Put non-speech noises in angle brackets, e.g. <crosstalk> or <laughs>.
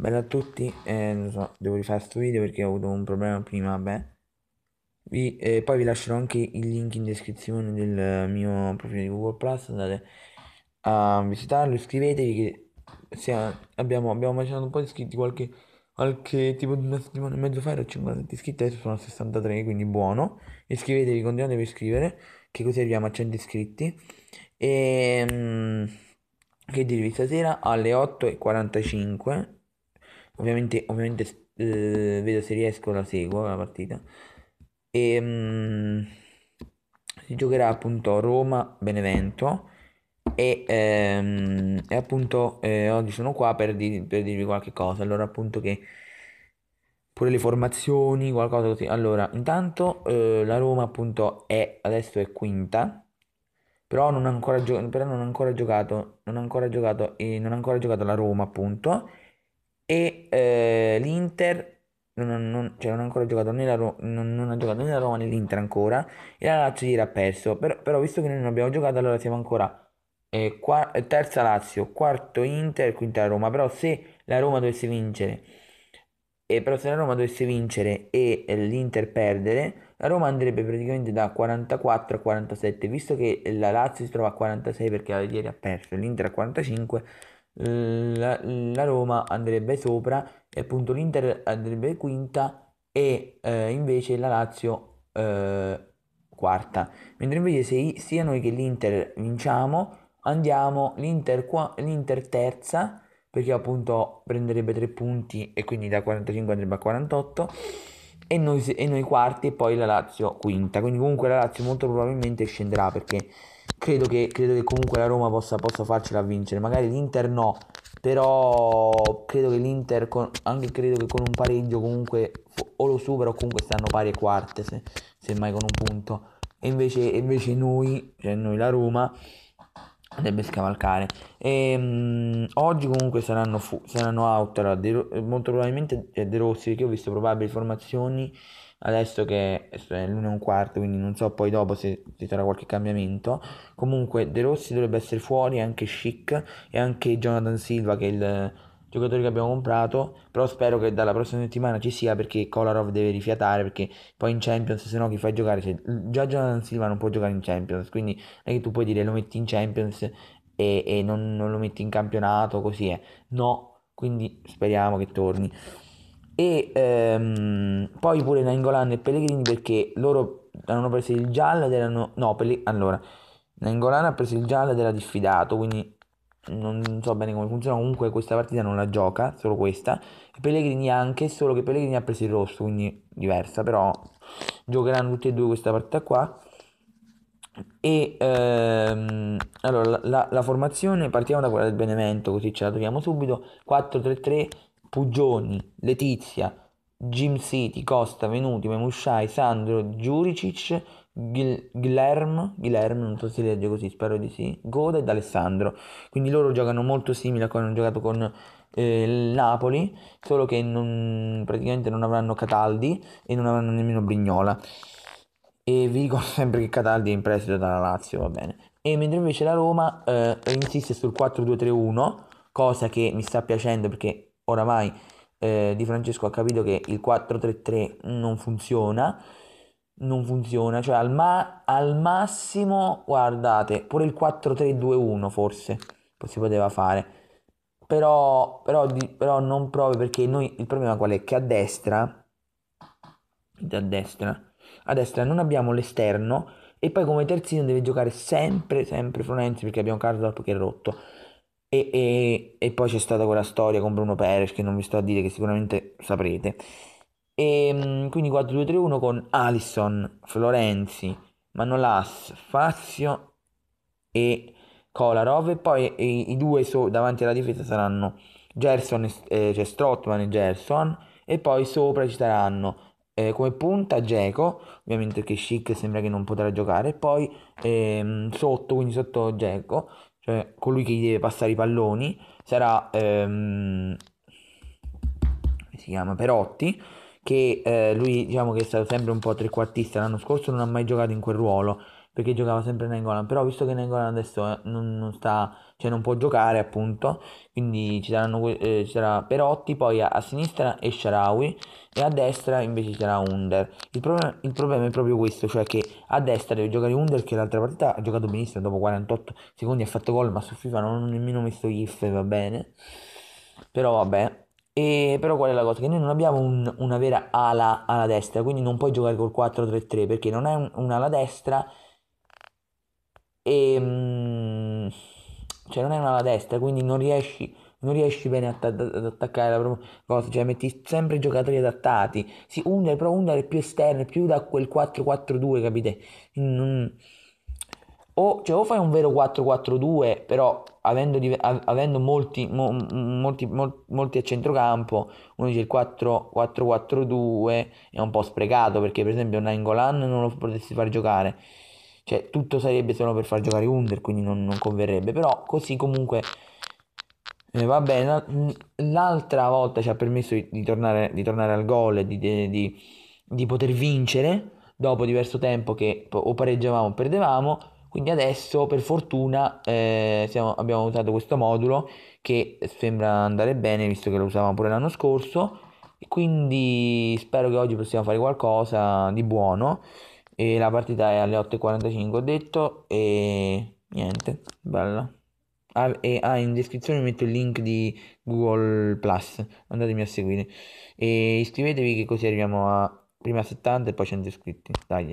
Bella a tutti, eh, non so, devo rifare questo video perché ho avuto un problema prima, beh. Vi, eh, poi vi lascerò anche il link in descrizione del mio profilo di Google Plus, andate a visitarlo, iscrivetevi che se abbiamo, abbiamo mangiato un po' di iscritti qualche, qualche tipo di una settimana e mezzo fa ero 57 iscritti, adesso sono 63, quindi buono. Iscrivetevi, continuate a iscrivere, che così arriviamo a 100 iscritti. E ehm, che dirvi, stasera alle 8.45 Ovviamente, ovviamente eh, vedo se riesco, la seguo la partita. E, ehm, mh, si giocherà appunto Roma-Benevento. E, ehm, e appunto eh, oggi sono qua per, di, per dirvi qualche cosa. Allora, appunto, che pure le formazioni, qualcosa così. Allora, intanto eh, la Roma appunto è adesso è quinta, però non ha ancora, gio- ancora giocato, non ha ancora giocato, eh, non ha ancora giocato la Roma appunto e eh, l'Inter non, non, cioè non, ha ancora giocato né la, Ro- non, non, ha giocato né la Roma né l'Inter ancora e la Lazio ieri ha perso però, però, visto che noi non abbiamo giocato allora siamo ancora eh, qua- eh, terza Lazio quarto Inter quinta Roma però se la Roma dovesse vincere e però se la Roma dovesse vincere e eh, l'Inter perdere la Roma andrebbe praticamente da 44 a 47 visto che la Lazio si trova a 46 perché ieri ha perso l'Inter a 45 la, la Roma andrebbe sopra e appunto l'Inter andrebbe quinta e eh, invece la Lazio eh, quarta. Mentre invece se sia noi che l'Inter vinciamo, andiamo l'Inter, qua, l'Inter terza perché appunto prenderebbe 3 punti e quindi da 45 andrebbe a 48 e noi, e noi quarti e poi la Lazio quinta. Quindi comunque la Lazio molto probabilmente scenderà perché credo che, credo che comunque la Roma possa, possa farcela vincere. Magari l'Inter no, però credo che l'Inter, con, anche credo che con un pareggio comunque o lo supera o comunque stanno pari e quarte, se, semmai con un punto. E invece, invece noi, cioè noi la Roma, andrebbe a scavalcare e, um, oggi comunque saranno, fu- saranno out De- molto probabilmente cioè, De Rossi perché ho visto probabili formazioni adesso che è l'1 e un quarto quindi non so poi dopo se ci sarà qualche cambiamento comunque De Rossi dovrebbe essere fuori anche Chic e anche Jonathan Silva che è il giocatori che abbiamo comprato, però spero che dalla prossima settimana ci sia perché Kolarov deve rifiatare perché poi in Champions se no chi fai giocare, cioè, già Jonathan Silva non può giocare in Champions, quindi non è che tu puoi dire lo metti in Champions e, e non, non, lo metti in campionato, così è, no, quindi speriamo che torni. E ehm, poi pure Nangolan e Pellegrini perché loro hanno preso il giallo ed erano... no, Pellegrini... allora, Nangolan ha preso il giallo ed era diffidato, quindi non so bene come funziona, comunque questa partita non la gioca, solo questa, e Pellegrini anche, solo che Pellegrini ha preso il rosso, quindi diversa, però giocheranno tutti e due questa partita qua. E ehm, allora la, la, la, formazione partiamo da quella del Benevento, così ce la troviamo subito. 4-3-3, Pugioni, Letizia, Jim City, Costa, Venuti, Memushai, Sandro, Giuricic, Guilherme, Guilherme, non so se legge così, spero di sì, Goda ed Alessandro. Quindi loro giocano molto simile a come hanno giocato con eh, Napoli, solo che non, praticamente non avranno Cataldi e non avranno nemmeno Brignola. E vi dico <laughs> sempre che Cataldi è in prestito dalla Lazio, va bene. E mentre invece la Roma eh, insiste sul 4-2-3-1, cosa che mi sta piacendo perché oramai eh, Di Francesco ha capito che il 4-3-3 non funziona non funziona, cioè al, ma- al massimo, guardate, pure il 4-3-2-1 forse si poteva fare, però, però, però non proprio perché noi, il problema qual è? Che a destra, a destra, a destra non abbiamo l'esterno e poi come terzino deve giocare sempre, sempre Florenzi perché abbiamo Cardorp che è rotto. E, e, e poi c'è stata quella storia con Bruno Perez che non vi sto a dire che sicuramente saprete. E ehm, quindi 4-2-3-1 con Alisson, Florenzi, Manolas, Fazio e Kolarov. E poi i, i due so, davanti alla difesa saranno Gerson, eh, cioè Strottman e Gerson. E poi sopra ci saranno eh, come punta Geco, ovviamente che Chic sembra che non potrà giocare, E poi ehm, sotto, quindi sotto Geco, cioè colui che gli deve passare i palloni, sarà ehm, si chiama Perotti che eh, lui diciamo che è stato sempre un po' trequartista, l'anno scorso non ha mai giocato in quel ruolo perché giocava sempre Nengolan, però visto che Nengolan adesso eh, non, non, sta, cioè non può giocare appunto, quindi ci, saranno, eh, ci sarà Perotti, poi a, a sinistra e Sharawi e a destra invece sarà Under. Il, problem- il, problema è proprio questo, cioè che a destra deve giocare Under che l'altra partita ha giocato benissimo, dopo 48 secondi ha fatto gol, ma su FIFA non ho nemmeno messo gif, va bene, però vabbè. E però qual è la cosa? Che noi non abbiamo un, una vera ala alla destra, quindi non puoi giocare col 4-3-3 perché non è un, un'ala destra e... Mm, cioè non è un'ala destra, quindi non riesci, non riesci bene att- ad attaccare la propria cosa, cioè metti sempre i giocatori adattati. Sì, Under, però Under è più esterno, è più da quel 4-4-2, capite? Non o, cioè, o fai un vero 4-4-2, però avendo, avendo molti, mo, molti, mo, molti, a centrocampo, uno dice il 4 4 2 è un po' sprecato perché per esempio Nangolan non lo potessi far giocare. Cioè, tutto sarebbe solo per far giocare Under, quindi non, non converrebbe. Però così comunque eh, va bene. L'altra volta ci ha permesso di, di, tornare, di tornare, al gol e di, di, poter vincere dopo diverso tempo che o pareggiavamo o perdevamo. Quindi adesso per fortuna eh, siamo, abbiamo usato questo modulo che sembra andare bene visto che lo usavamo pure l'anno scorso. E quindi spero che oggi possiamo fare qualcosa di buono. E la partita è alle 8.45 ho detto e niente, bella. Ah, e, ah, in descrizione metto il link di Google Plus, andatemi a seguire. E iscrivetevi che così arriviamo a prima 70 e poi 100 iscritti. Dai.